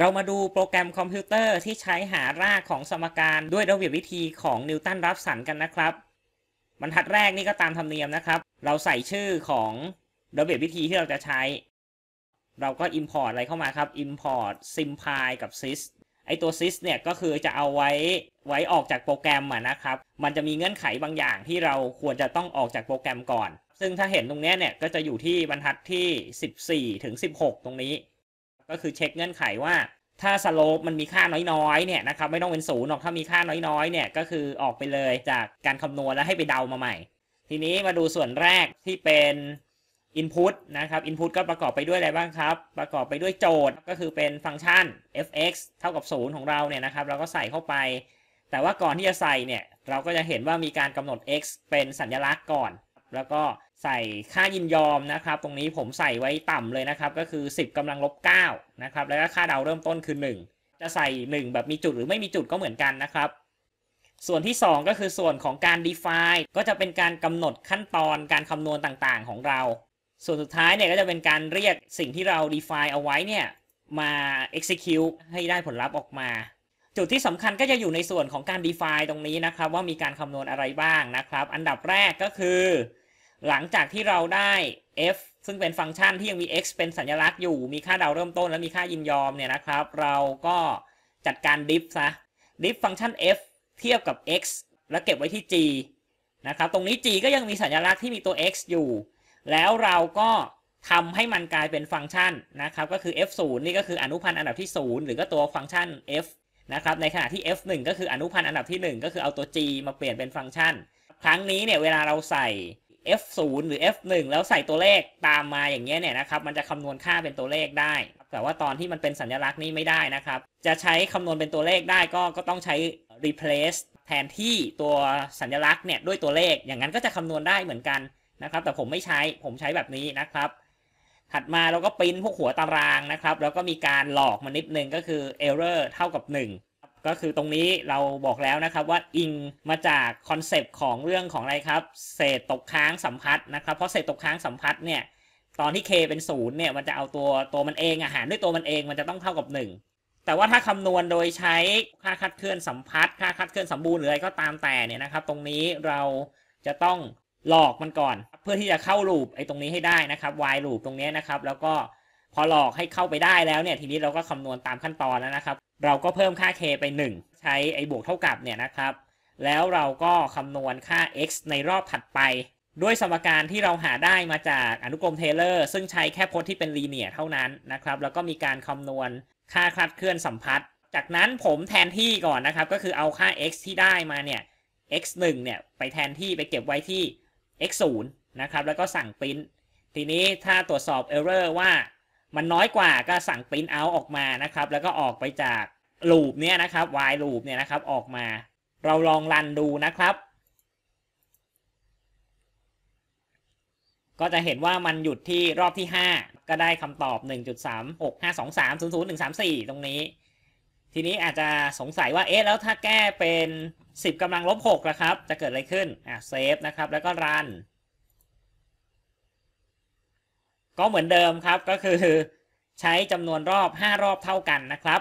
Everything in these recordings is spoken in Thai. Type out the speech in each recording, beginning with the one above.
เรามาดูโปรแกรมคอมพิวเตอร์ที่ใช้หารากของสมการด้วยระเบียบวิธีของนิวตันรับสันกันนะครับ บรรทัดแรกนี่ก็ตามธรรมเนียมนะครับ เราใส่ชื่อของระเบียบวิธีที่เราจะใช้ เราก็ import อะไรเข้ามาครับ import simpy กับ sys ไอตัว sys เนี่ยก็คือจะเอาไว้ไว้ออกจากโปรแกรมนะครับ มันจะมีเงื่อนไขบางอย่างที่เราควรจะต้องออกจากโปรแกรมก่อน ซึ่งถ้าเห็นตรงนี้เนี่ยก็จะอยู่ที่บรรทัดที่ 14ถึง16 ตรงนี้ก็คือเช็คเงื่อนไขว่าถ้าสโลปมันมีค่าน้อยๆ เนี่ยนะครับไม่ต้องเป็นศูนย์หรอกถ้ามีค่าน้อยๆ เนี่ยก็คือออกไปเลยจากการคำนวณแล้วให้ไปเดามาใหม่ ทีนี้มาดูส่วนแรกที่เป็น Input นะครับ Input ก็ประกอบไปด้วยอะไรบ้างครับ ประกอบไปด้วยโจทย์ก็คือเป็นฟังก์ชัน f(x) เท่ากับ0ของเราเนี่ยนะครับเราก็ใส่เข้าไป แต่ว่าก่อนที่จะใส่เนี่ยเราก็จะเห็นว่ามีการกำหนด x เป็นสัญลักษณ์ก่อนแล้วก็ใส่ค่ายินยอมนะครับ ตรงนี้ผมใส่ไว้ต่ำเลยนะครับ ก็คือ 10กำลังลบ9นะครับแล้วก็ค่าเดาเริ่มต้นคือ1จะใส่ 1 แบบมีจุดหรือไม่มีจุดก็เหมือนกันนะครับ ส่วนที่ 2 ก็คือส่วนของการ define ก็จะเป็นการกำหนดขั้นตอนการคำนวณต่างๆของเรา ส่วนสุดท้ายเนี่ยก็จะเป็นการเรียกสิ่งที่เรา define เอาไว้เนี่ยมา execute ให้ได้ผลลัพธ์ออกมา จุดที่สำคัญก็จะอยู่ในส่วนของการ define ตรงนี้นะครับ ว่ามีการคำนวณอะไรบ้างนะครับ อันดับแรกก็คือหลังจากที่เราได้ f ซึ่งเป็นฟังก์ชันที่ยังมี x เป็นสัญลักษณ์อยู่ มีค่าเดาเริ่มต้นและมีค่ายินยอมเนี่ยนะครับ เราก็จัดการดิฟซะ ดิฟฟังก์ชัน f เทียบกับ x แล้วเก็บไว้ที่ g นะครับ ตรงนี้ g ก็ยังมีสัญลักษณ์ที่มีตัว x อยู่ แล้วเราก็ทำให้มันกลายเป็นฟังก์ชันนะครับ ก็คือ f 0 นี่ก็คืออนุพันธ์อันดับที่ 0 หรือก็ตัวฟังก์ชัน f นะครับ ในขณะที่ f 1ก็คืออนุพันธ์อันดับที่ 1 ก็คือเอาตัว g มาเปลี่ยนเป็นฟังก์ชัน ครั้งนี้เนี่ยเวลาเราใส่ f0 หรือ f1 แล้วใส่ตัวเลขตามมาอย่างเงี้ยเนี่ยนะครับ มันจะคำนวณค่าเป็นตัวเลขได้ แต่ว่าตอนที่มันเป็นสัญลักษณ์นี่ไม่ได้นะครับ จะใช้คำนวณเป็นตัวเลขได้ก็ก็ต้องใช้ replace แทนที่ตัวสัญลักษณ์เนี่ยด้วยตัวเลข อย่างนั้นก็จะคำนวณได้เหมือนกันนะครับ แต่ผมไม่ใช้ ผมใช้แบบนี้นะครับ ถัดมาเราก็ปริ้นพวกหัวตารางนะครับ แล้วก็มีการหลอกมานิดนึงก็คือ error เท่ากับ 1ก็คือตรงนี้เราบอกแล้วนะครับว่าอิงมาจากคอนเซปต์ของเรื่องของอะไรครับ เศษตกค้างสัมพัทธ์นะครับเพราะเศษตกค้างสัมพัทธ์เนี่ยตอนที่ k เป็นศูนย์เนี่ยมันจะเอาตัวตัวมันเองอาหารด้วยตัวมันเองมันจะต้องเท่ากับ 1 แต่ว่าถ้าคำนวณโดยใช้ค่าคัดเคลื่อนสัมพัทธ์ค่าคัดเคลื่อนสมบูรณ์หรืออะไรก็ตามแต่เนี่ยนะครับ ตรงนี้เราจะต้องหลอกมันก่อนเพื่อที่จะเข้าลูปไอ้ตรงนี้ให้ได้นะครับ while loop ตรงนี้นะครับแล้วก็พอหลอกให้เข้าไปได้แล้วเนี่ยทีนี้เราก็คำนวณตามขั้นตอนแล้วนะครับเราก็เพิ่มค่า k ไป 1 ใช้ไอ้บวกเท่ากับเนี่ยนะครับ แล้วเราก็คำนวณค่า x ในรอบถัดไป ด้วยสมการที่เราหาได้มาจากอนุกรมเทเลอร์ซึ่งใช้แค่พจน์ที่เป็นลีเนียเท่านั้นนะครับแล้วก็มีการคำนวณค่าคลาดเคลื่อนสัมพัทธ์จากนั้นผมแทนที่ก่อนนะครับก็คือเอาค่า x ที่ได้มาเนี่ย x 1เนี่ยไปแทนที่ไปเก็บไว้ที่ x 0นะครับแล้วก็สั่งปริ้นทีนี้ถ้าตรวจสอบ error ว่ามันน้อยกว่าก็สั่งปริ้นเอาออกมานะครับ แล้วก็ออกไปจากลูปเนี่ยนะครับวายลูปเนี่ยนะครับออกมา เราลองรันดูนะครับ ก็จะเห็นว่ามันหยุดที่รอบที่ 5 ก็ได้คำตอบ 1.36523001134 ตรงนี้ ทีนี้อาจจะสงสัยว่า เอ๊ะแล้วถ้าแก้เป็น 10กำลังลบ6ล่ะครับ จะเกิดอะไรขึ้นอ่ะเซฟนะครับ แล้วก็รันก็เหมือนเดิมครับก็คือ ใช้จำนวนรอบ 5 รอบเท่ากันนะครับ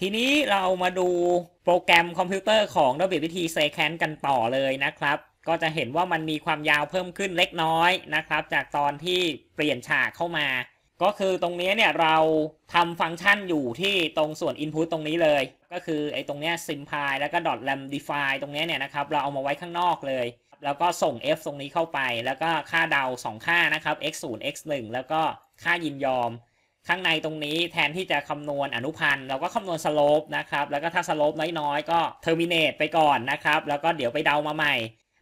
ทีนี้เรามาดูโปรแกรมคอมพิวเตอร์ของระเบียบวิธีเซแคนกันต่อเลยนะครับ ก็จะเห็นว่ามันมีความยาวเพิ่มขึ้นเล็กน้อยนะครับ จากตอนที่เปลี่ยนฉากเข้ามาก็คือตรงนี้เนี่ยเราทำฟังก์ชันอยู่ที่ตรงส่วน Input ตรงนี้เลย ก็คือไอ้ตรงเนี้ย simply แล้วก็ dot l a m define ตรงนี้เนี่ยนะครับ เราเอามาไว้ข้างนอกเลย แล้วก็ส่ง f ตรงนี้เข้าไป แล้วก็ค่าเดา 2 ค่านะครับ x 0 x 1แล้วก็ค่ายินยอม ข้างในตรงนี้แทนที่จะคำนวณอนุพันธ์เราก็คำนวณสโลปนะครับ แล้วก็ถ้าสโลปน้อยๆ ก็ terminate ไปก่อนนะครับ แล้วก็เดี๋ยวไปเดามาใหม่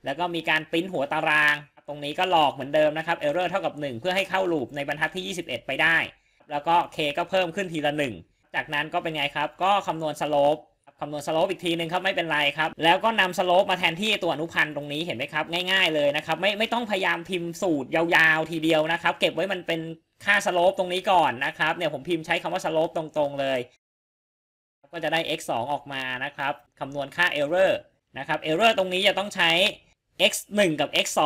แล้วก็มีการปริ้นหัวตารางตรงนี้ก็หลอกเหมือนเดิมนะครับ error เท่ากับ 1 เพื่อให้เข้าลูปในบรรทัดที่ 21 ไปได้ แล้วก็ k ก็เพิ่มขึ้นทีละ 1 จากนั้นก็เป็นไงครับ ก็คำนวณ slope คำนวณ slope อีกทีนึงครับ ไม่เป็นไรครับ แล้วก็นำ slope มาแทนที่ตัวอนุพันธ์ตรงนี้เห็นไหมครับ ง่ายๆเลยนะครับ ไม่ไม่ต้องพยายามพิมพ์สูตรยาวๆทีเดียวนะครับ เก็บไว้มันเป็นค่า slope ตรงนี้ก่อนนะครับเนี่ยผมพิมพ์ใช้คำว่า slope ตรงๆเลย ก็จะได้ x 2ออกมานะครับคำนวณค่า error นะครับ error ตรงนี้จะต้องใช้ x 1กับ x 2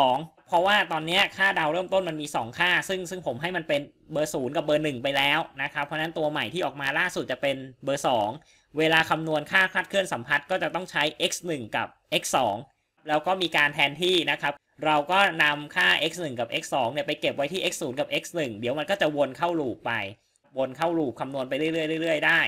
เพราะว่าตอนนี้ค่าเดาเริ่มต้นมันมี 2 ค่า ซึ่งซึ่งผมให้มันเป็นเบอร์ศูนย์กับเบอร์หนึ่งไปแล้วนะครับ เพราะนั้นตัวใหม่ที่ออกมาล่าสุดจะเป็นเบอร์ 2 เวลาคำนวณค่าคลาดเคลื่อนสัมพัทธ์ก็จะต้องใช้ x 1กับ x 2แล้วก็มีการแทนที่นะครับ เราก็นำค่า x 1กับ x 2เนี่ยไปเก็บไว้ที่ x 0กับ x 1เดี๋ยวมันก็จะวนเข้าลูปไปวนเข้าลูปคำนวณไปเรื่อยๆเรื่อยๆได้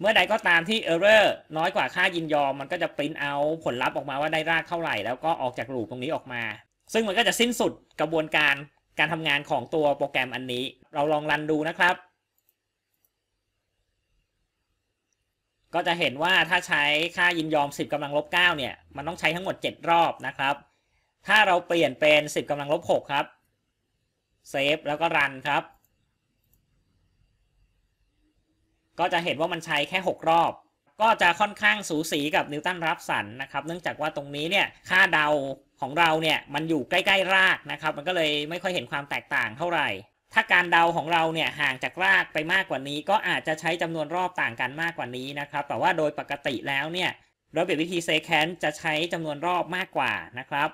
เมื่อใดก็ตามที่ error น้อยกว่าค่ายินยอมมันก็จะปริ้นเอาผลลัพธ์ออกมาว่าได้รากเท่าไหร่ แล้วก็ออกจากลูปตรงนี้ออกมาซึ่งมันก็จะสิ้นสุดกระบวนการการทำงานของตัวโปรแกรมอันนี้ เราลองรันดูนะครับ ก็จะเห็นว่าถ้าใช้ค่ายินยอม 10กำลังลบ9เนี่ย มันต้องใช้ทั้งหมด 7 รอบนะครับ ถ้าเราเปลี่ยนเป็น 10กำลังลบ 6 ครับ เซฟแล้วก็รันครับ ก็จะเห็นว่ามันใช้แค่ 6 รอบก็จะค่อนข้างสูสีกับนิวตันรับสันนะครับเนื่องจากว่าตรงนี้เนี่ยค่าเดาของเราเนี่ยมันอยู่ใกล้ ๆ รากนะครับมันก็เลยไม่ค่อยเห็นความแตกต่างเท่าไหร่ ถ้าการเดาของเราเนี่ยห่างจากรากไปมากกว่านี้ ก็อาจจะใช้จำนวนรอบต่างกันมากกว่านี้นะครับแต่ว่าโดยปกติแล้วเนี่ยระเบียบวิธีเซแคนจะใช้จำนวนรอบมากกว่านะครับ